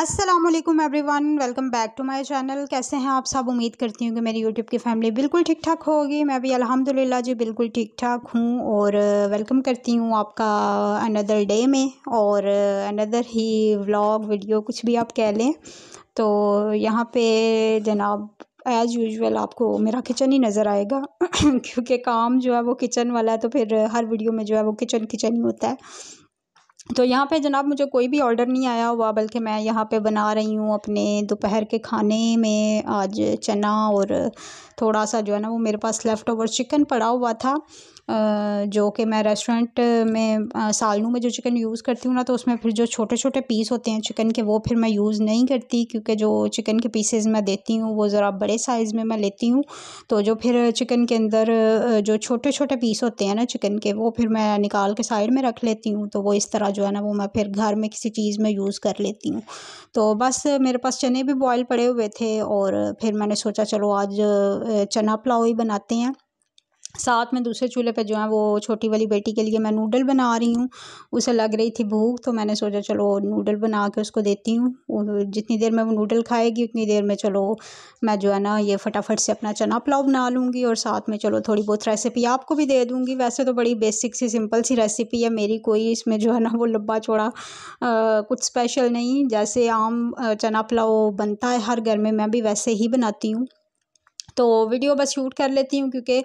अस्सलाम वालेकुम everyone welcome back to my channel कैसे हैं आप सब उम्मीद करती हूँ कि मेरी यूट्यूब की फैमिली बिल्कुल ठीक ठाक होगी मैं भी अल्हम्दुलिल्लाह जी बिल्कुल ठीक ठाक हूँ और वेलकम करती हूँ आपका अनदर डे में और अनदर ही व्लॉग वीडियो कुछ भी आप कह लें तो यहाँ पे जनाब एज़ यूजल आपको मेरा किचन ही नज़र आएगा क्योंकि काम जो है वो किचन वाला है तो फिर हर वीडियो में जो है वो किचन किचन ही होता है तो यहाँ पे जनाब मुझे कोई भी ऑर्डर नहीं आया हुआ बल्कि मैं यहाँ पे बना रही हूँ अपने दोपहर के खाने में आज चना और थोड़ा सा जो है ना वो मेरे पास लेफ़्ट ओवर चिकन पड़ा हुआ था जो कि मैं रेस्टोरेंट में सालनू में जो चिकन यूज़ करती हूँ ना तो उसमें फिर जो छोटे छोटे पीस होते हैं चिकन के वो फिर मैं यूज़ नहीं करती क्योंकि जो चिकन के पीसेज मैं देती हूँ वो ज़रा बड़े साइज़ में मैं लेती हूँ तो जो फिर चिकन के अंदर जो छोटे छोटे पीस होते हैं ना चिकन के वो फिर मैं निकाल के साइड में रख लेती हूँ तो वो इस तरह जो है ना वो मैं फिर घर में किसी चीज़ में यूज़ कर लेती हूँ तो बस मेरे पास चने भी बॉयल पड़े हुए थे और फिर मैंने सोचा चलो आज चना पुलाव ही बनाते हैं साथ में दूसरे चूल्हे पे जो है वो छोटी वाली बेटी के लिए मैं नूडल बना रही हूँ उसे लग रही थी भूख तो मैंने सोचा चलो नूडल बना के उसको देती हूँ जितनी देर में वो नूडल खाएगी उतनी देर में चलो मैं जो है ना ये फटाफट से अपना चना पुलाव बना लूँगी और साथ में चलो थोड़ी बहुत रेसिपी आपको भी दे दूँगी वैसे तो बड़ी बेसिक सी सिंपल सी रेसिपी है मेरी कोई इसमें जो है ना वो लब्बा चौड़ा कुछ स्पेशल नहीं जैसे आम चना पुलाव बनता है हर घर में मैं भी वैसे ही बनाती हूँ तो वीडियो बस शूट कर लेती हूँ क्योंकि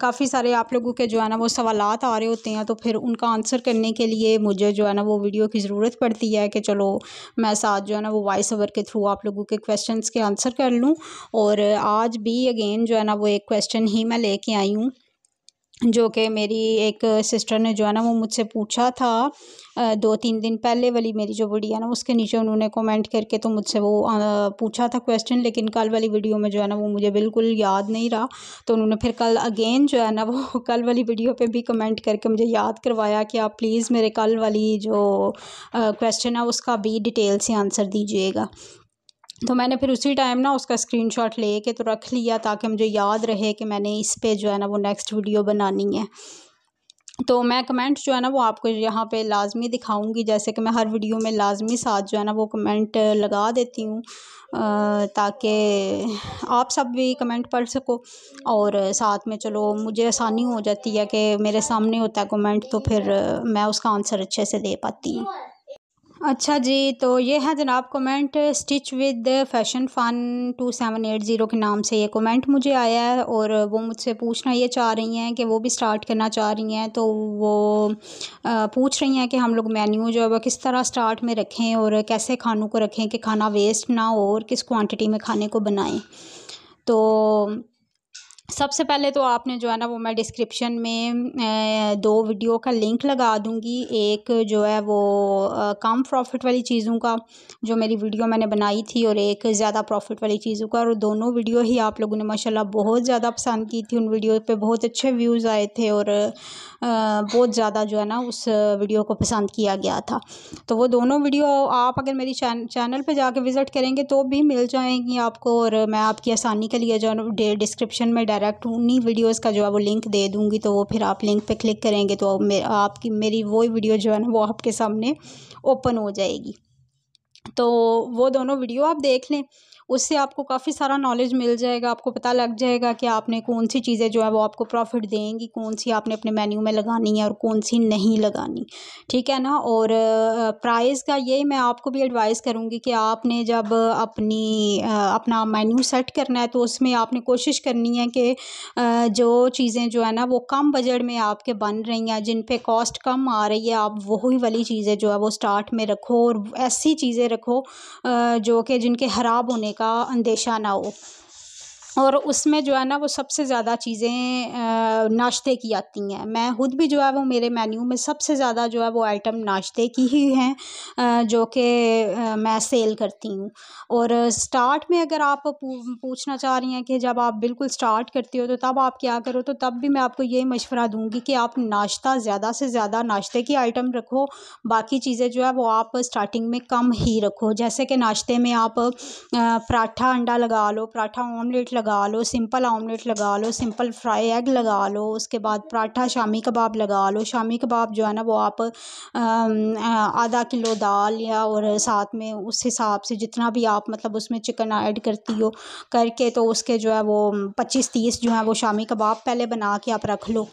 काफ़ी सारे आप लोगों के जो है ना वो सवाल आ रहे होते हैं तो फिर उनका आंसर करने के लिए मुझे जो है ना वो वीडियो की ज़रूरत पड़ती है कि चलो मैं साथ जो है ना वो वॉइस ओवर के थ्रू आप लोगों के क्वेश्चन के आंसर कर लूँ और आज भी अगेन जो है ना वो एक क्वेश्चन ही मैं लेके आई हूँ जो कि मेरी एक सिस्टर ने जो है ना वो मुझसे पूछा था दो तीन दिन पहले वाली मेरी जो वीडियो है ना उसके नीचे उन्होंने कमेंट करके तो मुझसे वो पूछा था क्वेश्चन लेकिन कल वाली वीडियो में जो है ना वो मुझे बिल्कुल याद नहीं रहा तो उन्होंने फिर कल अगेन जो है ना वो कल वाली वीडियो पे भी कमेंट करके मुझे याद करवाया कि आप प्लीज़ मेरे कल वाली जो क्वेश्चन है उसका भी डिटेल से आंसर दीजिएगा तो मैंने फिर उसी टाइम ना उसका स्क्रीनशॉट लेके तो रख लिया ताकि मुझे याद रहे कि मैंने इस पे जो है ना वो नेक्स्ट वीडियो बनानी है तो मैं कमेंट जो है ना वो आपको यहाँ पे लाजमी दिखाऊंगी जैसे कि मैं हर वीडियो में लाजमी साथ जो है ना वो कमेंट लगा देती हूँ ताकि आप सब भी कमेंट पढ़ सको और साथ में चलो मुझे आसानी हो जाती है कि मेरे सामने होता है कमेंट तो फिर मैं उसका आंसर अच्छे से दे पाती हूँ अच्छा जी तो ये है जनाब comment stitch with fashion fun two seven eight zero के नाम से ये कमेंट मुझे आया है और वो मुझसे पूछना ये चाह रही हैं कि वो भी स्टार्ट करना चाह रही हैं तो वो आ, पूछ रही हैं कि हम लोग मेन्यू जो है किस तरह स्टार्ट में रखें और कैसे खानों को रखें कि खाना वेस्ट ना हो और किस क्वांटिटी में खाने को बनाएँ तो सबसे पहले तो आपने जो है ना वो मैं डिस्क्रिप्शन में दो वीडियो का लिंक लगा दूंगी एक जो है वो कम प्रॉफिट वाली चीज़ों का जो मेरी वीडियो मैंने बनाई थी और एक ज़्यादा प्रॉफिट वाली चीज़ों का और दोनों वीडियो ही आप लोगों ने माशाल्लाह बहुत ज़्यादा पसंद की थी उन वीडियो पे बहुत अच्छे व्यूज़ आए थे और बहुत ज़्यादा जो है ना उस वीडियो को पसंद किया गया था तो वो दोनों वीडियो आप अगर मेरी चैन, चैनल पर जाके विज़िट करेंगे तो भी मिल जाएंगी आपको और मैं आपकी आसानी के लिए जो है डिस्क्रिप्शन में डायरेक्ट उन्हीं वीडियोस का जो है वो लिंक दे दूँगी तो वो फिर आप लिंक पे क्लिक करेंगे तो मे आपकी मेरी वही वीडियो जो है ना वो आपके सामने ओपन हो जाएगी तो वो दोनों वीडियो आप देख लें उससे आपको काफ़ी सारा नॉलेज मिल जाएगा आपको पता लग जाएगा कि आपने कौन सी चीज़ें जो है वो आपको प्रॉफिट देंगी कौन सी आपने अपने मेन्यू में लगानी है और कौन सी नहीं लगानी ठीक है ना और प्राइस का ये मैं आपको भी एडवाइस करूँगी कि आपने जब अपनी अपना मेन्यू सेट करना है तो उसमें आपने कोशिश करनी है कि जो चीज़ें जो है ना वो कम बजट में आपके बन रही हैं जिन पर कॉस्ट कम आ रही है आप वही वाली चीज़ें जो है वो स्टार्ट में रखो और ऐसी चीज़ें रखो जो कि जिनके ख़राब होने का अंदेशा ना हो और उसमें जो है ना वो सबसे ज़्यादा चीज़ें नाश्ते की आती हैं मैं ख़ुद भी जो है वो मेरे मेन्यू में सबसे ज़्यादा जो है वो आइटम नाश्ते की ही हैं जो कि मैं सेल करती हूँ और स्टार्ट में अगर आप पूछना चाह रही हैं कि जब आप बिल्कुल स्टार्ट करती हो तो तब आप क्या करो तो तब भी मैं आपको ये मशवरा दूँगी कि आप नाश्ता ज़्यादा से ज़्यादा नाश्ते की आइटम रखो बाकी चीज़ें जो है वो आप स्टार्टिंग में कम ही रखो जैसे कि नाश्ते में आप पराठा अंडा लगा लो पराठा ऑमलेट लगा लगा लो सिंपल आमलेट लगा लो सिंपल फ्राई एग लगा लो उसके बाद पराठा शामी कबाब लगा लो शामी कबाब जो है ना वो आप आधा किलो दाल या और साथ में उस हिसाब से जितना भी आप मतलब उसमें चिकन ऐड करती हो करके तो उसके जो है वो पच्चीस तीस जो है वो शामी कबाब पहले बना के आप रख लो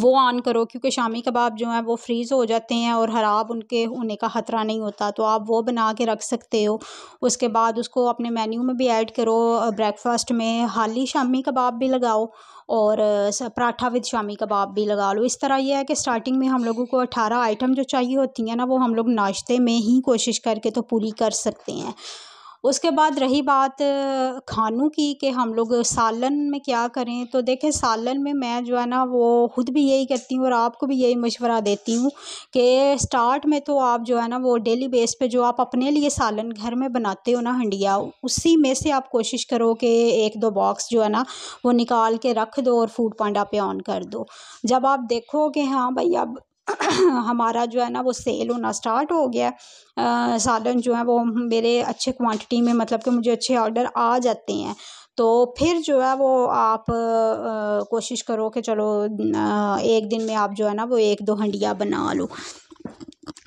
वो ऑन करो क्योंकि शामी कबाब जो हैं वो फ्रीज़ हो जाते हैं और ख़राब उनके होने का ख़तरा नहीं होता तो आप वो बना के रख सकते हो उसके बाद उसको अपने मेन्यू में भी ऐड करो ब्रेकफास्ट में हाली शामी कबाब भी लगाओ और पराठा विद शामी कबाब भी लगा लो इस तरह यह है कि स्टार्टिंग में हम लोगों को अठारह आइटम जो चाहिए होती हैं ना वो हम लोग नाश्ते में ही कोशिश करके तो पूरी कर सकते हैं उसके बाद रही बात खानों की कि हम लोग सालन में क्या करें तो देखें सालन में मैं जो है ना वो ख़ुद भी यही करती हूँ और आपको भी यही मशवरा देती हूँ कि स्टार्ट में तो आप जो है ना वो डेली बेस पे जो आप अपने लिए सालन घर में बनाते हो ना हंडिया उसी में से आप कोशिश करो कि एक दो बॉक्स जो है ना वो निकाल के रख दो और फूड पांडा पे ऑन कर दो जब आप देखो कि हाँ भाई अब हमारा जो है ना वो सेल होना स्टार्ट हो गया सालन जो है वो मेरे अच्छे क्वांटिटी में मतलब कि मुझे अच्छे ऑर्डर आ जाते हैं तो फिर जो है वो आप कोशिश करो कि चलो एक दिन में आप जो है ना वो एक दो हंडिया बना लो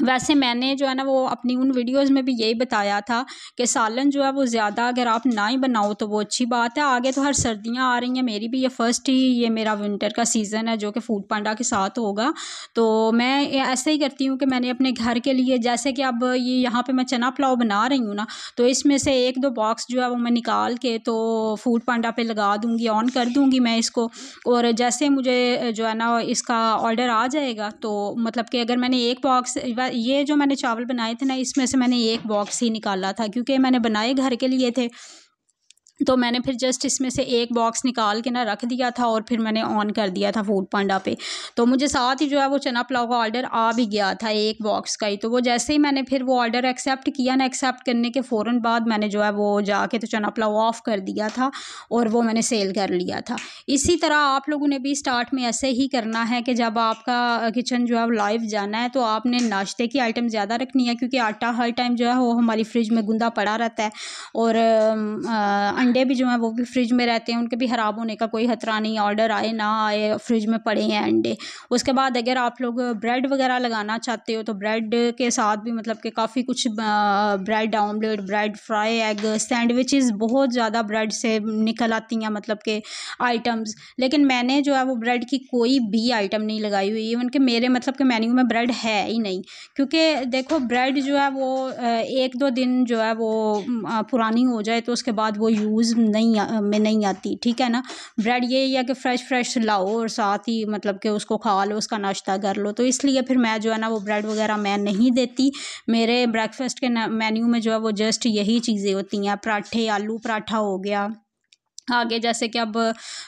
वैसे मैंने जो है ना वो अपनी उन वीडियोस में भी यही बताया था कि सालन जो है वो ज़्यादा अगर आप ना ही बनाओ तो वो अच्छी बात है आगे तो हर सर्दियाँ आ रही हैं मेरी भी ये फ़र्स्ट ही ये मेरा विंटर का सीज़न है जो कि फूड पांडा के साथ होगा तो मैं ऐसे ही करती हूँ कि मैंने अपने घर के लिए जैसे कि अब ये यहाँ पर मैं चना पुलाव बना रही हूँ ना तो इसमें से एक दो बॉक्स जो है वो मैं निकाल के तो फूड पांडा पर लगा दूँगी ऑन कर दूँगी मैं इसको और जैसे मुझे जो है ना इसका ऑर्डर आ जाएगा तो मतलब कि अगर मैंने एक बॉक्स ये जो मैंने चावल बनाए थे ना इसमें से मैंने एक बॉक्स ही निकाला था क्योंकि मैंने बनाए घर के लिए थे तो मैंने फिर जस्ट इसमें से एक बॉक्स निकाल के ना रख दिया था और फिर मैंने ऑन कर दिया था फूड पांडा पे तो मुझे साथ ही जो है वो चना पुलाव का ऑर्डर आ भी गया था एक बॉक्स का ही तो वो जैसे ही मैंने फिर वो ऑर्डर एक्सेप्ट किया ना एक्सेप्ट करने के फ़ौर बाद मैंने जो है वो जाके तो चना पुलाव ऑफ़ कर दिया था और वो मैंने सेल कर लिया था इसी तरह आप लोगों ने भी स्टार्ट में ऐसे ही करना है कि जब आपका किचन जो है लाइव जाना है तो आपने नाश्ते की आइटम ज़्यादा रखनी है क्योंकि आटा हर टाइम जो है वो हमारी फ्रिज में गुंदा पड़ा रहता है और अंडे भी जो हैं वो भी फ्रिज में रहते हैं उनके भी ख़राब होने का कोई खतरा नहीं ऑर्डर आए ना आए फ्रिज में पड़े हैं अंडे उसके बाद अगर आप लोग ब्रेड वगैरह लगाना चाहते हो तो ब्रेड के साथ भी मतलब कि काफ़ी कुछ bread omelette bread fry egg sandwiches बहुत ज़्यादा ब्रेड से निकल आती हैं मतलब के आइटम्स लेकिन मैंने जो है वो ब्रेड की कोई भी आइटम नहीं लगाई हुई इवन कि मेरे मतलब के मेन्यू में ब्रेड है ही नहीं क्योंकि देखो ब्रेड जो है वो एक दो दिन जो है वो पुरानी हो जाए तो उसके बाद वो यूज़ यूज़ नहीं में नहीं आती ठीक है ना ब्रेड ये या कि फ़्रेश फ्रेश लाओ और साथ ही मतलब कि उसको खा लो उसका नाश्ता कर लो तो इसलिए फिर मैं जो है ना वो ब्रेड वगैरह मैं नहीं देती मेरे ब्रेकफास्ट के मेन्यू में जो है वो जस्ट यही चीज़ें होती हैं पराठे आलू पराठा हो गया आगे जैसे कि अब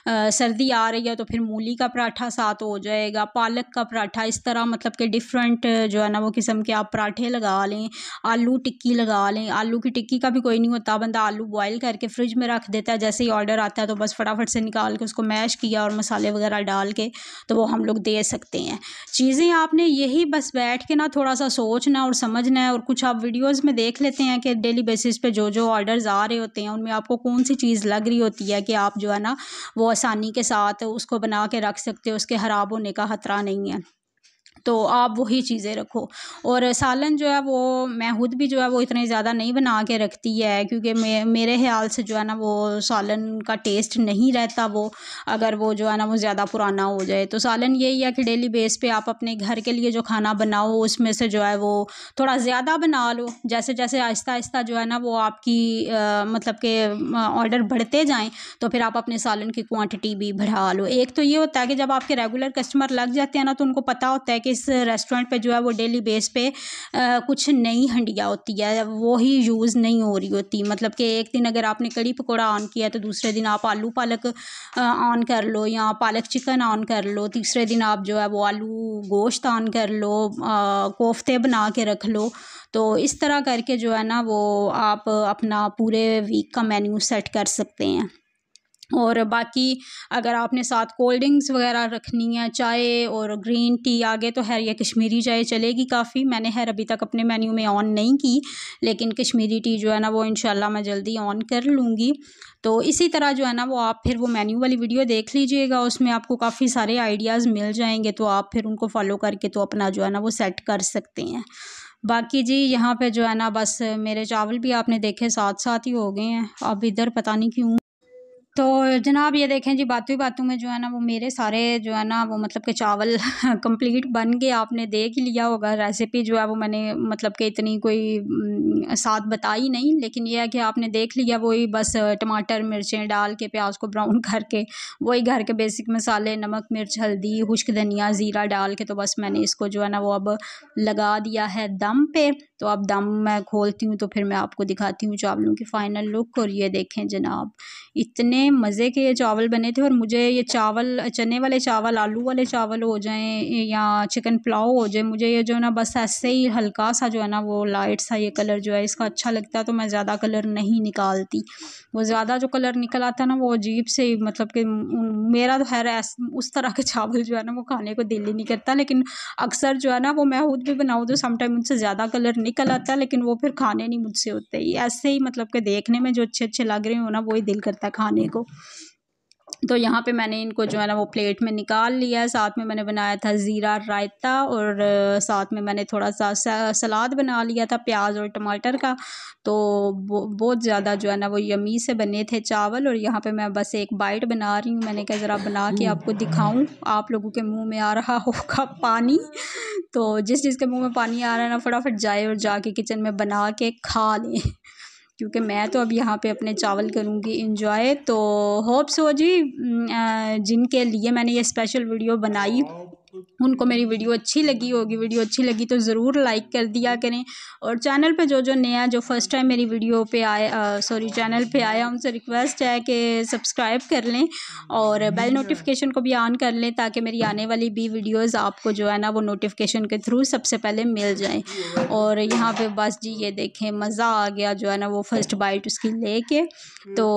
सर्दी आ रही है तो फिर मूली का पराठा साथ हो जाएगा पालक का पराठा इस तरह मतलब के डिफरेंट जो है ना वो किस्म के आप पराठे लगा लें आलू टिक्की लगा लें आलू की टिक्की का भी कोई नहीं होता बंदा आलू बॉईल करके फ्रिज में रख देता है जैसे ही ऑर्डर आता है तो बस फटाफट से निकाल के उसको मैश किया और मसाले वगैरह डाल के तो वो हम लोग दे सकते हैं चीज़ें आपने यही बस बैठ के ना थोड़ा सा सोचना और समझना है और कुछ आप वीडियोज़ में देख लेते हैं कि डेली बेसिस पर जो जो ऑर्डर्स आ रहे होते हैं उनमें आपको कौन सी चीज़ लग रही होती है दिया कि आप जो है ना वो आसानी के साथ उसको बना के रख सकते हो उसके ख़राब होने का ख़तरा नहीं है तो आप वही चीज़ें रखो और सालन जो है वो मैं खुद भी जो है वो इतने ज़्यादा नहीं बना के रखती है क्योंकि मे मेरे ख्याल से जो है ना वो सालन का टेस्ट नहीं रहता वो अगर वो जो है ना वो ज़्यादा पुराना हो जाए तो सालन यही है कि डेली बेस पे आप अपने घर के लिए जो खाना बनाओ उसमें से जो है वो थोड़ा ज़्यादा बना लो जैसे जैसे आहिस्ता आहिस्ता जो है ना वो आपकी आ, मतलब के ऑर्डर बढ़ते जाएँ तो फिर आप अपने सालन की क्वान्टिटी भी बढ़ा लो एक तो ये होता है कि जब आपके रेगुलर कस्टमर लग जाते हैं ना तो उनको पता होता है कि इस रेस्टोरेंट पे जो है वो डेली बेस पे आ, कुछ नई हंडिया होती है वो ही यूज़ नहीं हो रही होती मतलब कि एक दिन अगर आपने कड़ी पकौड़ा ऑन किया तो दूसरे दिन आप आलू पालक ऑन कर लो या पालक चिकन ऑन कर लो तीसरे दिन आप जो है वो आलू गोश्त ऑन कर लो कोफ्ते बना के रख लो तो इस तरह करके जो है ना वो आप अपना पूरे वीक का मेन्यू सेट कर सकते हैं और बाकी अगर आपने साथ कोल्ड ड्रिंक्स वगैरह रखनी है चाय और ग्रीन टी आगे तो खैर यह कश्मीरी चाय चलेगी काफ़ी मैंने खैर अभी तक अपने मेन्यू में ऑन नहीं की लेकिन कश्मीरी टी जो है ना वो इंशाल्लाह मैं जल्दी ऑन कर लूँगी तो इसी तरह जो है ना वो आप फिर वो मेन्यू वाली वीडियो देख लीजिएगा उसमें आपको काफ़ी सारे आइडियाज़ मिल जाएंगे तो आप फिर उनको फॉलो करके तो अपना जो है ना वो सेट कर सकते हैं बाकी जी यहाँ पे जो है ना बस मेरे चावल भी आपने देखे साथ साथ ही हो गए हैं अब इधर पता नहीं क्यों तो जनाब ये देखें जी बातों ही बातों में जो है ना वो मेरे सारे जो है ना वो मतलब के चावल कंप्लीट बन गए आपने देख ही लिया होगा रेसिपी जो है वो मैंने मतलब के इतनी कोई साथ बताई नहीं लेकिन ये है कि आपने देख लिया वही बस टमाटर मिर्चें डाल के प्याज को ब्राउन करके वही घर के बेसिक मसाले नमक मिर्च हल्दी खुश्क धनिया ज़ीरा डाल के तो बस मैंने इसको जो है ना वो अब लगा दिया है दम पे तो अब दम मैं खोलती हूँ तो फिर मैं आपको दिखाती हूँ चावलों की फ़ाइनल लुक और ये देखें जनाब इतने मज़े के ये चावल बने थे और मुझे ये चावल चने वाले चावल आलू वाले चावल हो जाएँ या चिकन पुलाव हो जाए मुझे ये जो है ना बस ऐसे ही हल्का सा जो है ना वो लाइट सा ये कलर जो है इसका अच्छा लगता है तो मैं ज़्यादा कलर नहीं निकालती वो ज़्यादा जो कलर निकल आता ना वो अजीब से मतलब कि मेरा तो खैर उस तरह के चावल जो है ना वो खाने को दिल ही नहीं करता लेकिन अक्सर जो है ना वो मैं खुद भी बनाऊँ तो समटाइम उनसे ज़्यादा कलर निकल आता है लेकिन वो फिर खाने नहीं मुझसे होते ऐसे ही मतलब कि देखने में जो अच्छे अच्छे लग रहे हो ना वही दिल करता है खाने को तो यहाँ पे मैंने इनको जो है ना वो प्लेट में निकाल लिया साथ में मैंने बनाया था ज़ीरा रायता और साथ में मैंने थोड़ा सा सलाद बना लिया था प्याज और टमाटर का तो बहुत ज़्यादा जो है ना वो यमी से बने थे चावल और यहाँ पे मैं बस एक बाइट बना रही हूँ मैंने कहा ज़रा बना के आपको दिखाऊँ आप लोगों के मुँह में आ रहा होगा पानी तो जिस चीज़ के मुँह में पानी आ रहा है ना फटाफट जाए और जाके किचन में बना के खा लें क्योंकि मैं तो अब यहाँ पे अपने चावल करूँगी इंजॉय तो होप्स हो जी जिनके लिए मैंने ये स्पेशल वीडियो बनाई उनको मेरी वीडियो अच्छी लगी होगी वीडियो अच्छी लगी तो ज़रूर लाइक कर दिया करें और चैनल पे जो जो नया जो फर्स्ट टाइम मेरी वीडियो पे आया सॉरी चैनल पे आया उनसे रिक्वेस्ट है कि सब्सक्राइब कर लें और बेल नोटिफिकेशन हम्म। को भी ऑन कर लें ताकि मेरी आने वाली भी वीडियोज़ आपको जो है ना वो नोटिफिकेशन के थ्रू सबसे पहले मिल जाए और यहाँ पर बस जी ये देखें मज़ा आ गया जो है ना वो फर्स्ट बाइट उसकी ले तो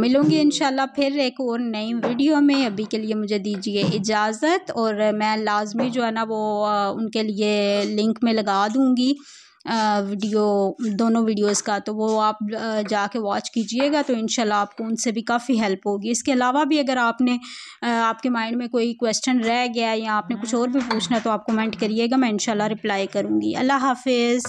मिलूँगी इन फिर एक और नई वीडियो में अभी के लिए मुझे दीजिए इजाज़त और मैं लाज लाजमी जो है ना वो उनके लिए लिंक में लगा दूँगी वीडियो दोनों वीडियोस का तो वो आप जाके वॉच कीजिएगा तो इंशाल्लाह आपको उनसे भी काफ़ी हेल्प होगी इसके अलावा भी अगर आपने आपके माइंड में कोई क्वेश्चन रह गया या आपने कुछ और भी पूछना तो आप कमेंट करिएगा मैं इंशाल्लाह रिप्लाई करूँगी अल्लाह हाफिज़